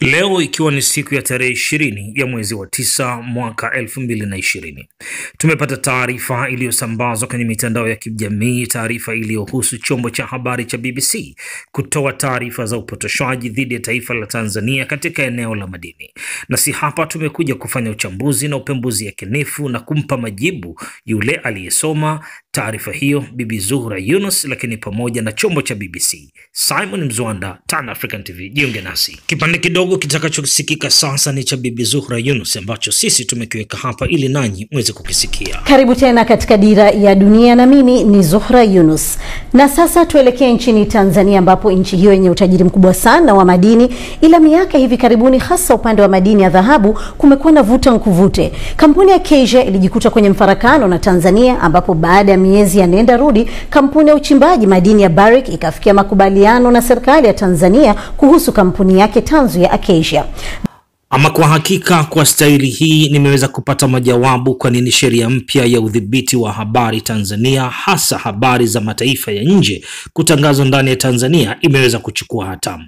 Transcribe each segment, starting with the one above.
Leo ikiwa ni siku ya tarehe ishirini ya mwezi wa tisa mwaka elfu mbili na ishirini tumepata taarifa iliyosambazwa kwenye mitandao ya kijamii, taarifa iliyohusu chombo cha habari cha BBC kutoa taarifa za upotoshaji dhidi ya taifa la Tanzania katika eneo la madini. Na si hapa tumekuja kufanya uchambuzi na upembuzi kinifu na kumpa majibu yule aliyesoma taarifa hiyo, Bibi Zuhra Yunus, lakini pamoja na chombo cha BBC. Simon Mzwanda, Tan African TV, jiunge nasi kipande kidogo kidogo kitakachosikika sasa ni cha Bibi Zuhra Yunus ambacho sisi tumekiweka hapa ili nanyi mweze kukisikia. Karibu tena katika Dira ya Dunia na mimi ni Zuhra Yunus. Na sasa tuelekee nchini Tanzania ambapo nchi hiyo yenye utajiri mkubwa sana wa madini, ila miaka hivi karibuni, hasa upande wa madini ya dhahabu, kumekuwa na vuta nkuvute. Kampuni ya Acacia ilijikuta kwenye mfarakano na Tanzania, ambapo baada ya miezi ya nenda rudi, kampuni ya uchimbaji madini ya Barrick ikafikia makubaliano na serikali ya Tanzania kuhusu kampuni yake tanzu ya Acacia. Ama kwa hakika kwa staili hii nimeweza kupata majawabu kwa nini sheria mpya ya udhibiti wa habari Tanzania, hasa habari za mataifa ya nje kutangazwa ndani ya Tanzania imeweza kuchukua hatamu.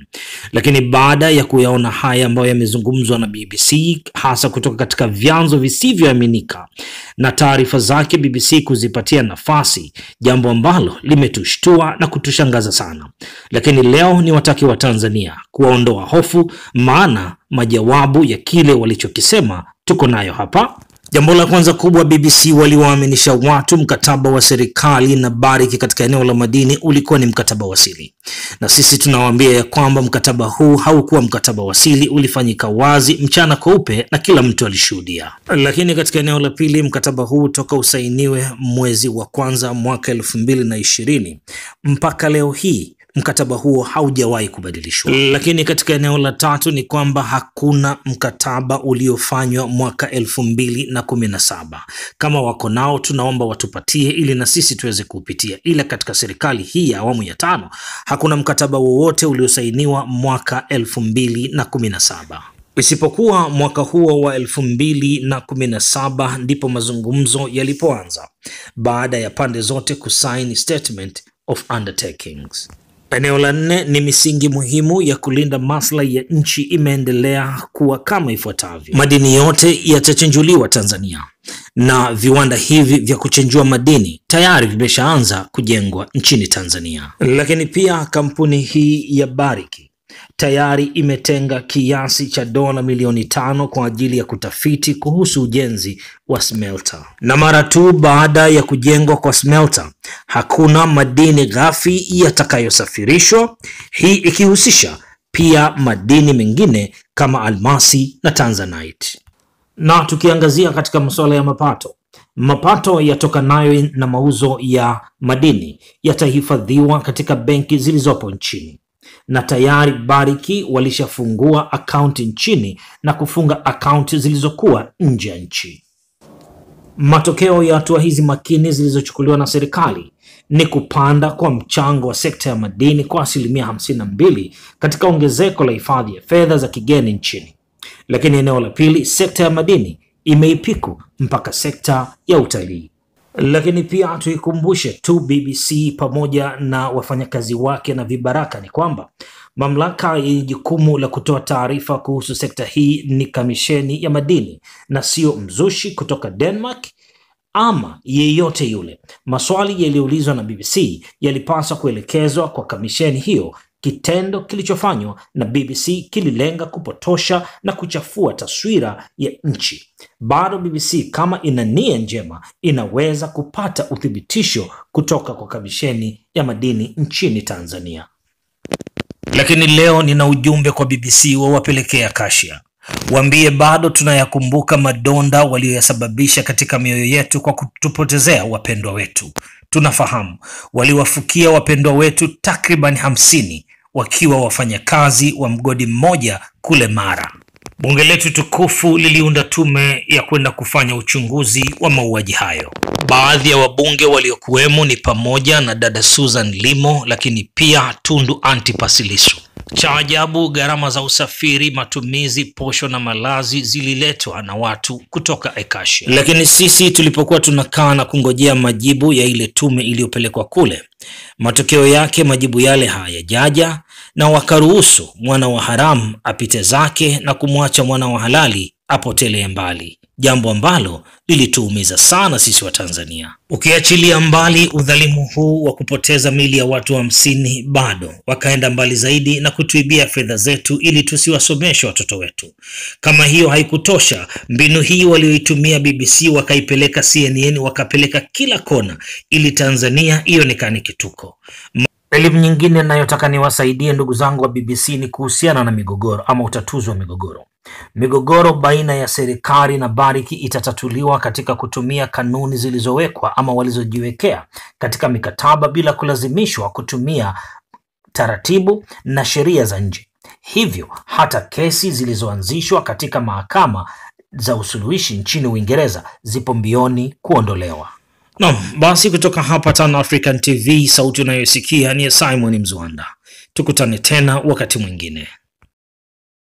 Lakini baada ya kuyaona haya ambayo yamezungumzwa na BBC, hasa kutoka katika vyanzo visivyoaminika na taarifa zake BBC kuzipatia nafasi, jambo ambalo limetushtua na kutushangaza sana. Lakini leo ni wataki wa Tanzania kuwaondoa hofu, maana majawabu ya kile walichokisema tuko nayo hapa. Jambo la kwanza kubwa, BBC waliwaaminisha watu mkataba wa serikali na Barrick katika eneo la madini ulikuwa ni mkataba wasili, na sisi tunawaambia ya kwamba mkataba huu haukuwa mkataba wasili, ulifanyika wazi mchana kweupe na kila mtu alishuhudia. Lakini katika eneo la pili, mkataba huu toka usainiwe mwezi wa kwanza mwaka elfu mbili na ishirini mpaka leo hii mkataba huo haujawahi kubadilishwa. Lakini katika eneo la tatu ni kwamba hakuna mkataba uliofanywa mwaka elfu mbili na kumi na saba. Kama wako nao, tunaomba watupatie ili na sisi tuweze kuupitia, ila katika serikali hii ya awamu ya tano hakuna mkataba wowote uliosainiwa mwaka elfu mbili na kumi na saba isipokuwa mwaka huo wa elfu mbili na kumi na saba ndipo mazungumzo yalipoanza baada ya pande zote kusaini statement of undertakings. Eneo la nne ni misingi muhimu ya kulinda maslahi ya nchi imeendelea kuwa kama ifuatavyo: madini yote yatachenjuliwa Tanzania na viwanda hivi vya kuchenjua madini tayari vimeshaanza kujengwa nchini Tanzania, lakini pia kampuni hii ya Bariki tayari imetenga kiasi cha dola milioni tano kwa ajili ya kutafiti kuhusu ujenzi wa smelta. Na mara tu baada ya kujengwa kwa smelta hakuna madini ghafi yatakayosafirishwa, hii ikihusisha pia madini mengine kama almasi na tanzanite. Na tukiangazia katika masuala ya mapato, mapato yatokanayo na mauzo ya madini yatahifadhiwa katika benki zilizopo nchini na tayari Bariki walishafungua akaunti nchini na kufunga akaunti zilizokuwa nje ya nchi. Matokeo ya hatua hizi makini zilizochukuliwa na serikali ni kupanda kwa mchango wa sekta ya madini kwa asilimia 52 katika ongezeko la hifadhi ya fedha za kigeni nchini. Lakini eneo la pili, sekta ya madini imeipiku mpaka sekta ya utalii. Lakini pia tuikumbushe tu BBC pamoja na wafanyakazi wake na vibaraka ni kwamba mamlaka yenye jukumu la kutoa taarifa kuhusu sekta hii ni kamisheni ya madini na sio mzushi kutoka Denmark ama yeyote yule. Maswali yaliyoulizwa na BBC yalipaswa kuelekezwa kwa kamisheni hiyo Kitendo kilichofanywa na BBC kililenga kupotosha na kuchafua taswira ya nchi. Bado BBC kama ina nia njema, inaweza kupata uthibitisho kutoka kwa kamisheni ya madini nchini Tanzania. Lakini leo nina ujumbe kwa BBC wawapelekea Kashia. Waambie bado tunayakumbuka madonda walioyasababisha katika mioyo yetu kwa kutupotezea wapendwa wetu. Tunafahamu waliwafukia wapendwa wetu takriban hamsini wakiwa wafanyakazi wa mgodi mmoja kule Mara. Bunge letu tukufu liliunda tume ya kwenda kufanya uchunguzi wa mauaji hayo. Baadhi ya wabunge waliokuwemo ni pamoja na dada Susan Limo, lakini pia Tundu Antipas Lissu. Cha ajabu, gharama za usafiri, matumizi, posho na malazi zililetwa na watu kutoka Ekashi, lakini sisi tulipokuwa tunakaa na kungojea majibu ya ile tume iliyopelekwa kule, matokeo yake majibu yale hayajaja, na wakaruhusu mwana wa haramu apite zake na kumwacha mwana wa halali apotelee mbali jambo ambalo lilituumiza sana sisi wa Tanzania. Ukiachilia mbali udhalimu huu wa kupoteza mili ya watu hamsini, wa bado wakaenda mbali zaidi na kutuibia fedha zetu ili tusiwasomeshe watoto wetu. Kama hiyo haikutosha, mbinu hii walioitumia BBC wakaipeleka CNN, wakapeleka kila kona ili Tanzania ionekane kituko. Elimu nyingine ninayotaka niwasaidie ndugu zangu wa BBC ni kuhusiana na migogoro ama utatuzi wa migogoro. Migogoro baina ya serikali na bariki itatatuliwa katika kutumia kanuni zilizowekwa ama walizojiwekea katika mikataba bila kulazimishwa kutumia taratibu na sheria za nje. Hivyo hata kesi zilizoanzishwa katika mahakama za usuluhishi nchini Uingereza zipo mbioni kuondolewa. Naam, basi kutoka hapa Tan African TV sauti unayosikia ni ya Simon Mzwanda. Tukutane tena wakati mwingine.